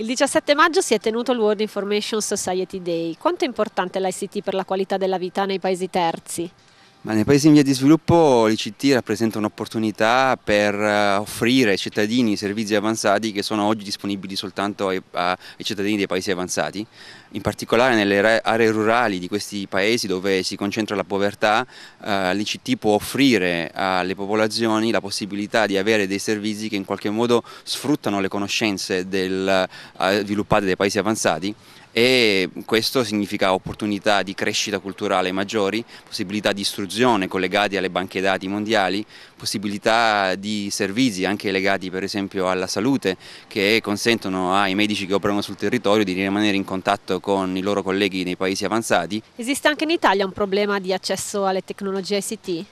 Il 17 maggio si è tenuto il World Information Society Day. Quanto è importante l'ICT per la qualità della vita nei paesi terzi? Ma nei paesi in via di sviluppo l'ICT rappresenta un'opportunità per eh, offrire ai cittadini servizi avanzati che sono oggi disponibili soltanto ai, ai, cittadini dei paesi avanzati, in particolare nelle aree rurali di questi paesi dove si concentra la povertà, eh, l'ICT può offrire alle popolazioni la possibilità di avere dei servizi che in qualche modo sfruttano le conoscenze del, eh, sviluppate dai paesi avanzati e questo significa opportunità di crescita culturale maggiori, possibilità di istruzione collegati alle banche dati mondiali, possibilità di servizi anche legati per esempio alla salute che consentono ai medici che operano sul territorio di rimanere in contatto con i loro colleghi nei paesi avanzati. Esiste anche in Italia un problema di accesso alle tecnologie ICT?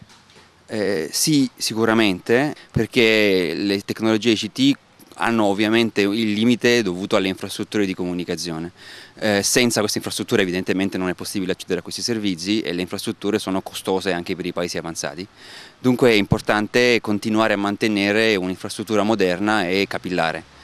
Eh, sì, sicuramente, perché le tecnologie ICT hanno ovviamente il limite dovuto alle infrastrutture di comunicazione. Eh, senza queste infrastrutture evidentemente non è possibile accedere a questi servizi e le infrastrutture sono costose anche per i paesi avanzati. Dunque è importante continuare a mantenere un'infrastruttura moderna e capillare.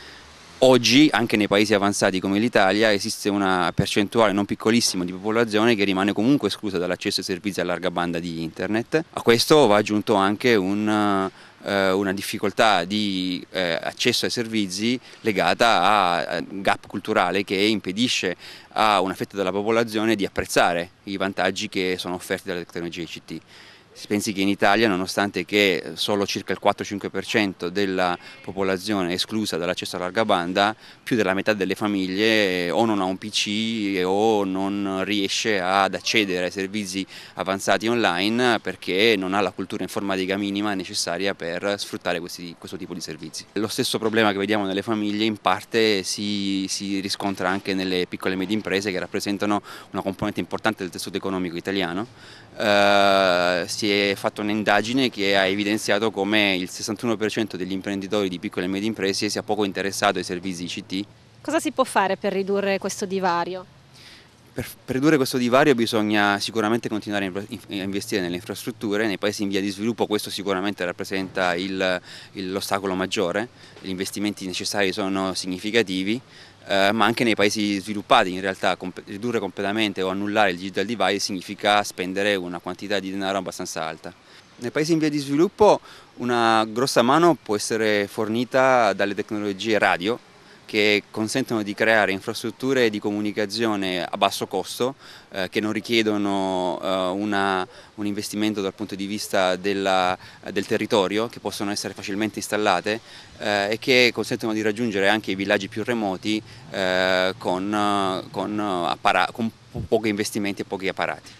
Oggi anche nei paesi avanzati come l'Italia esiste una percentuale non piccolissima di popolazione che rimane comunque esclusa dall'accesso ai servizi a larga banda di internet. A questo va aggiunto anche un eh, una difficoltà di eh, accesso ai servizi legata a, eh, un gap culturale che impedisce a una fetta della popolazione di apprezzare i vantaggi che sono offerti dalle tecnologie ICT. Si pensi che in Italia, nonostante che solo circa il 4-5% della popolazione è esclusa dall'accesso alla larga banda, più della metà delle famiglie eh, o non ha un PC eh, o non riesce ad accedere ai servizi avanzati online perché non ha la cultura informatica minima necessaria per sfruttare questi, questo tipo di servizi. Lo stesso problema che vediamo nelle famiglie in parte si, si riscontra anche nelle piccole e medie imprese che rappresentano una componente importante del tessuto economico italiano. Eh, si è fatta un'indagine che ha evidenziato come il 61% degli imprenditori di piccole e medie imprese sia poco interessato ai servizi ICT. Cosa si può fare per ridurre questo divario? Per, per ridurre questo divario bisogna sicuramente continuare a investire nelle infrastrutture, nei paesi in via di sviluppo questo sicuramente rappresenta l'ostacolo maggiore, gli investimenti necessari sono significativi, eh, ma anche nei paesi sviluppati in realtà comp ridurre completamente o annullare il digital divide significa spendere una quantità di denaro abbastanza alta. Nei paesi in via di sviluppo una grossa mano può essere fornita dalle tecnologie radio che consentono di creare infrastrutture di comunicazione a basso costo eh, che non richiedono eh, una, un investimento dal punto di vista della, del territorio, che possono essere facilmente installate eh, e che consentono di raggiungere anche i villaggi più remoti eh, con, con, con pochi investimenti e pochi apparati.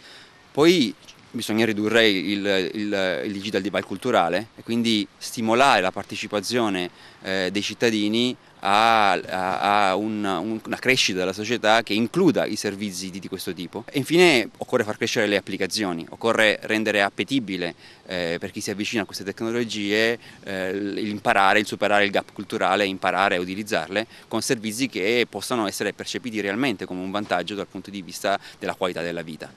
Poi bisogna ridurre il, il, il, digital divide culturale e quindi stimolare la partecipazione eh, dei cittadini a, a, a un, un, una crescita della società che includa i servizi di, di, questo tipo. E infine occorre far crescere le applicazioni, occorre rendere appetibile eh, per chi si avvicina a queste tecnologie eh, l'imparare, il superare il gap culturale, imparare a utilizzarle con servizi che possano essere percepiti realmente come un vantaggio dal punto di vista della qualità della vita.